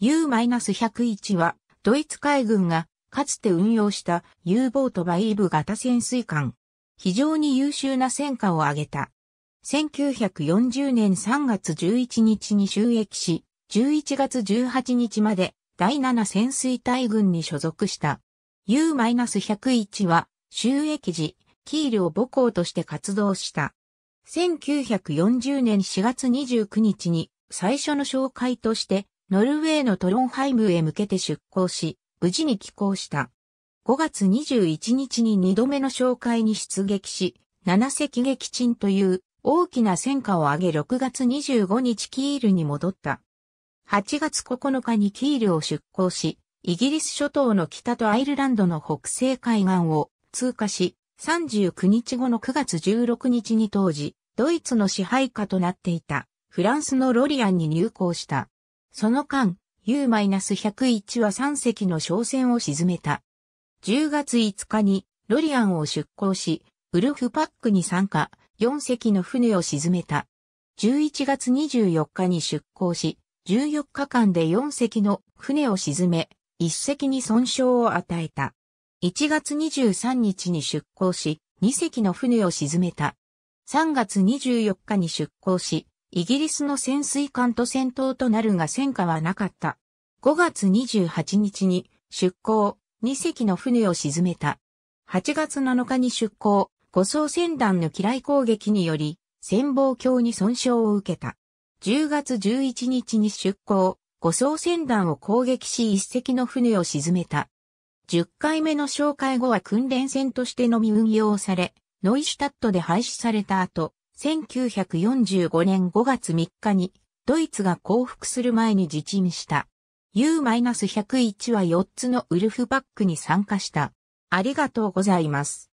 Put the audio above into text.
U-101 は、ドイツ海軍が、かつて運用した U ボートバイーブ型潜水艦。非常に優秀な戦果を挙げた。1940年3月11日に就役し、11月18日まで第7潜水隊軍に所属した。U-101 は、収益時、キールを母校として活動した。1940年4月29日に最初の紹介としてノルウェーのトロンハイムへ向けて出港し、無事に帰港した。5月21日に2度目の紹介に出撃し、7隻撃沈という大きな戦果を上げ6月25日キールに戻った。8月9日にキールを出港し、イギリス諸島の北とアイルランドの北西海岸を通過し、39日後の9月16日に当時、ドイツの支配下となっていたフランスのロリアンに入港した。その間、U-101 は3隻の商船を沈めた。10月5日にロリアンを出港し、ウルフパックに参加、4隻の船を沈めた。11月24日に出港し、14日間で4隻の船を沈め、1隻に損傷を与えた。1月23日に出港し、2隻の船を沈めた。3月24日に出港し、イギリスの潜水艦と戦闘となるが戦果はなかった。5月28日に出港、2隻の船を沈めた。8月7日に出港、護送船団の機雷攻撃により、潜望鏡に損傷を受けた。10月11日に出港、護送船団を攻撃し1隻の船を沈めた。10回目の紹介後は訓練船としてのみ運用され、ノイシュタットで廃止された後、1945年5月3日にドイツが降伏する前に自沈した。U-101 は4つのウルフバックに参加した。ありがとうございます。